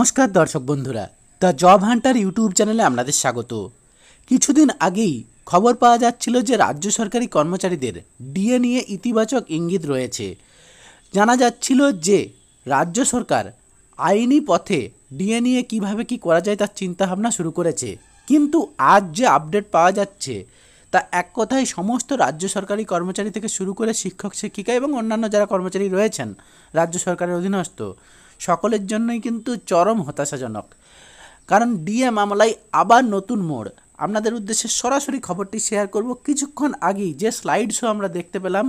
নমস্কার দর্শক বন্ধুরা দ্য জব হান্টার ইউটিউব চ্যানেলে আপনাদের স্বাগত কিছুদিন আগেই খবর পাওয়া যাচ্ছিল যে রাজ্য সরকারি কর্মচারীদের ডিএ নিয়ে ইতিবাচক ইঙ্গিত রয়েছে জানা যাচ্ছিল যে রাজ্য সরকার আইনি পথে ডিএ নিয়ে কীভাবে কী করা যায় তার চিন্তাভাবনা শুরু করেছে কিন্তু আজ যে আপডেট পাওয়া যাচ্ছে তা এক কথায় সমস্ত রাজ্য সরকারি কর্মচারী থেকে শুরু করে শিক্ষক শিক্ষিকা এবং অন্যান্য যারা কর্মচারী রয়েছেন রাজ্য সরকারের অধীনস্থ সকলের জন্যই কিন্তু চরম হতাশাজনক কারণ ডিএ মামলায় আবার নতুন মোড় আপনাদের উদ্দেশ্যে সরাসরি খবরটি শেয়ার করব কিছুক্ষণ আগেই যে স্লাইড শো আমরা দেখতে পেলাম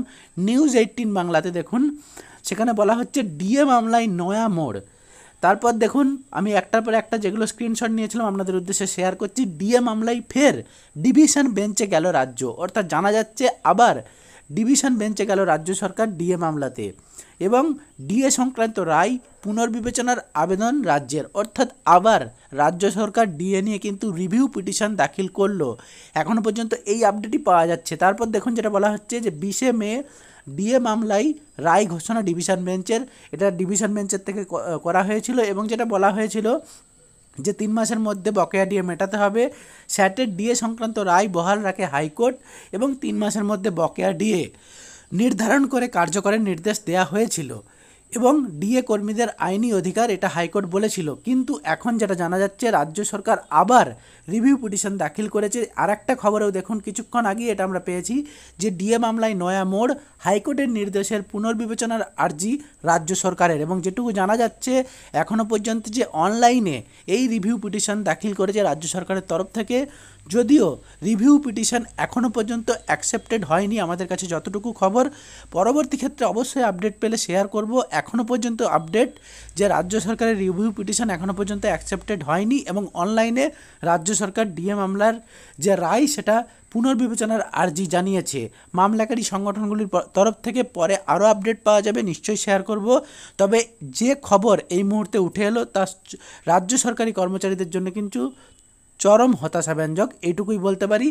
নিউজ এইটিন বাংলাতে দেখুন সেখানে বলা হচ্ছে ডিএ মামলায় নয়া মোড় তারপর দেখুন আমি একটার পর একটা যেগুলো স্ক্রিনশট নিয়েছিলাম আপনাদের উদ্দেশ্যে শেয়ার করছি ডিএ মামলায় ফের ডিভিশন বেঞ্চে গেল রাজ্য অর্থাৎ জানা যাচ্ছে আবার ডিভিশন বেঞ্চে গেল রাজ্য সরকার ডিএ মামলাতে এবং ডিএ সংক্রান্ত রায় পুনর্বিবেচনার আবেদন রাজ্যের অর্থাৎ আবার রাজ্য সরকার ডিএ নিয়ে কিন্তু রিভিউ পিটিশন দাখিল করলো এখনও পর্যন্ত এই আপডেটই পাওয়া যাচ্ছে তারপর দেখুন যেটা বলা হচ্ছে যে বিশে মে ডিএ মামলায় রায় ঘোষণা ডিভিশন বেঞ্চের এটা ডিভিশন বেঞ্চের থেকে করা হয়েছিল এবং যেটা বলা হয়েছিল যে তিন মাসের মধ্যে বকেয়া ডিএ মেটাতে হবে স্যাটের ডিএ সংক্রান্ত রায় বহাল রাখে হাইকোর্ট এবং তিন মাসের মধ্যে বকেয়া ডিএ নির্ধারণ করে কার্যকরের নির্দেশ দেয়া হয়েছিল এবং ডিএ কর্মীদের আইনি অধিকার এটা হাইকোর্ট বলেছিল কিন্তু এখন যেটা জানা যাচ্ছে রাজ্য সরকার আবার রিভিউ পিটিশন দাখিল করেছে আর একটা খবরেও দেখুন কিছুক্ষণ আগে এটা আমরা পেয়েছি যে ডিএ মামলায় নয়া মোড় হাইকোর্টের নির্দেশের পুনর্বিবেচনার আর্জি রাজ্য সরকারের এবং যেটুকু জানা যাচ্ছে এখনও পর্যন্ত যে অনলাইনে এই রিভিউ পিটিশন দাখিল করেছে রাজ্য সরকারের তরফ থেকে যদিও রিভিউ পিটিশন এখনও পর্যন্ত অ্যাকসেপ্টেড হয়নি আমাদের কাছে যতটুকু খবর পরবর্তী ক্ষেত্রে অবশ্যই আপডেট পেলে শেয়ার করব এখনও পর্যন্ত আপডেট যে রাজ্য সরকারের রিভিউ পিটিশন এখনও পর্যন্ত অ্যাকসেপ্টেড হয়নি এবং অনলাইনে রাজ্য সরকার ডিএ মামলার যে রায় সেটা পুনর্বিবেচনার আর্জি জানিয়েছে মামলাকারী সংগঠনগুলির তরফ থেকে পরে আরও আপডেট পাওয়া যাবে নিশ্চয়ই শেয়ার করব তবে যে খবর এই মুহূর্তে উঠে এলো তা রাজ্য সরকারি কর্মচারীদের জন্য কিন্তু চরম হতাশাব্যঞ্জক এইটুকুই বলতে পারি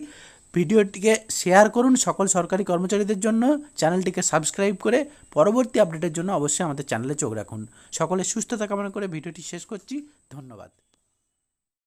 ভিডিওটিকে শেয়ার করুন সকল সরকারি কর্মচারীদের জন্য চ্যানেলটিকে সাবস্ক্রাইব করে পরবর্তী আপডেটের জন্য অবশ্যই আমাদের চ্যানেলে চোখ রাখুন সকলে সুস্থতা কামনা করে ভিডিওটি শেষ করছি ধন্যবাদ